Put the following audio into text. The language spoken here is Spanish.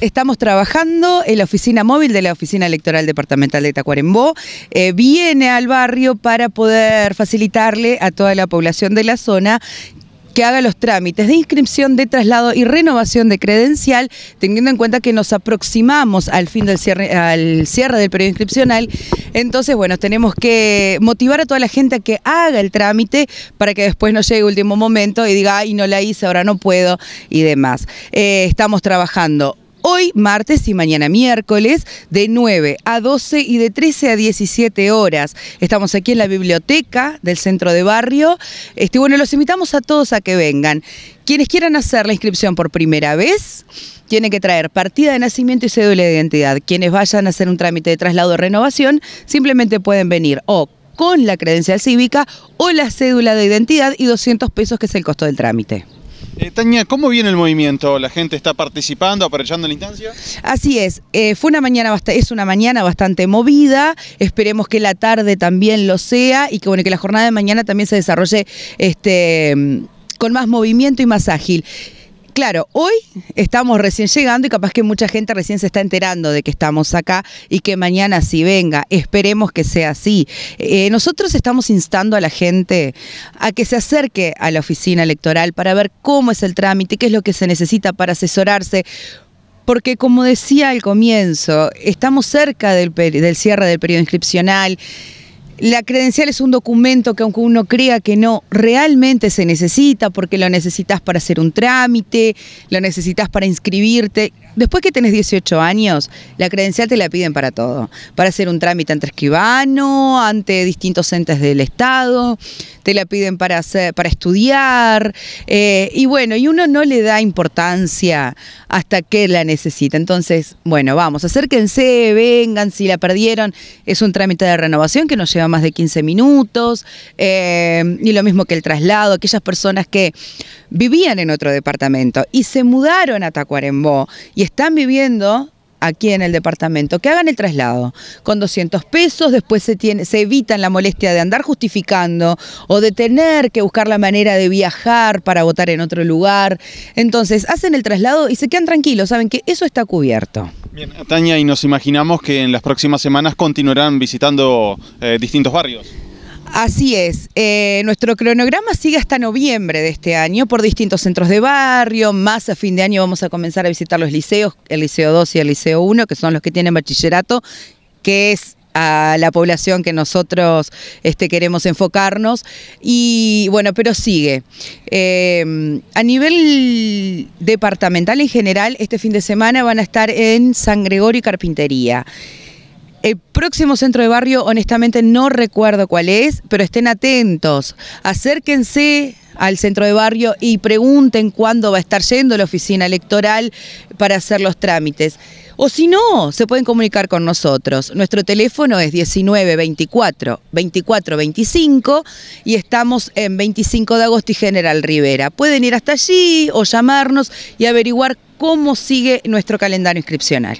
estamos trabajando en la oficina móvil de la Oficina Electoral Departamental de Tacuarembó. Eh, viene al barrio para poder facilitarle a toda la población de la zona que haga los trámites de inscripción, de traslado y renovación de credencial, teniendo en cuenta que nos aproximamos al fin del cierre, al cierre del periodo inscripcional. Entonces, bueno, tenemos que motivar a toda la gente a que haga el trámite para que después no llegue el último momento y diga, ay, no la hice, ahora no puedo y demás. Eh, estamos trabajando hoy martes y mañana miércoles de 9 a 12 y de 13 a 17 horas. Estamos aquí en la biblioteca del centro de barrio. Este, bueno, los invitamos a todos a que vengan. Quienes quieran hacer la inscripción por primera vez, tienen que traer partida de nacimiento y cédula de identidad. Quienes vayan a hacer un trámite de traslado o renovación, simplemente pueden venir o con la credencial cívica o la cédula de identidad y 200 pesos que es el costo del trámite. Eh, Tania, ¿cómo viene el movimiento? ¿La gente está participando, aprovechando la instancia? Así es, eh, fue una mañana es una mañana bastante movida, esperemos que la tarde también lo sea y que, que la jornada de mañana también se desarrolle este, con más movimiento y más ágil claro, hoy estamos recién llegando y capaz que mucha gente recién se está enterando de que estamos acá y que mañana sí venga. Esperemos que sea así. Eh, nosotros estamos instando a la gente a que se acerque a la oficina electoral para ver cómo es el trámite, qué es lo que se necesita para asesorarse porque como decía al comienzo, estamos cerca del, del, cierre del periodo inscripcional. La credencial es un documento que aunque uno crea que no, realmente se necesita porque lo necesitas para hacer un trámite, lo necesitas para inscribirte. Después que tenés 18 años, la credencial te la piden para todo, para hacer un trámite ante escribano, ante distintos entes del Estado la piden para, para estudiar, eh, y bueno, y uno no le da importancia hasta que la necesita. Entonces, bueno, vamos, acérquense, vengan, si la perdieron, es un trámite de renovación que nos lleva más de 15 minutos, eh, y lo mismo que el traslado, aquellas personas que vivían en otro departamento y se mudaron a Tacuarembó y están viviendo aquí en el departamento, que hagan el traslado con 200 pesos, después se, se evitan la molestia de andar justificando o de tener que buscar la manera de viajar para votar en otro lugar. Entonces, hacen el traslado y se quedan tranquilos, saben que eso está cubierto. Bien, Tania, y nos imaginamos que en las próximas semanas continuarán visitando eh, distintos barrios. Así es, eh, nuestro cronograma sigue hasta noviembre de este año por distintos centros de barrio, más a fin de año vamos a comenzar a visitar los liceos, el Liceo 2 y el Liceo 1, que son los que tienen bachillerato, que es a la población que nosotros este, queremos enfocarnos. Y bueno, pero sigue. Eh, a nivel departamental en general, este fin de semana van a estar en San Gregorio y Carpintería. El próximo centro de barrio, honestamente no recuerdo cuál es, pero estén atentos, acérquense al centro de barrio y pregunten cuándo va a estar yendo la oficina electoral para hacer los trámites. O si no, se pueden comunicar con nosotros. Nuestro teléfono es 1924 25 y estamos en 25 de agosto y General Rivera. Pueden ir hasta allí o llamarnos y averiguar cómo sigue nuestro calendario inscripcional.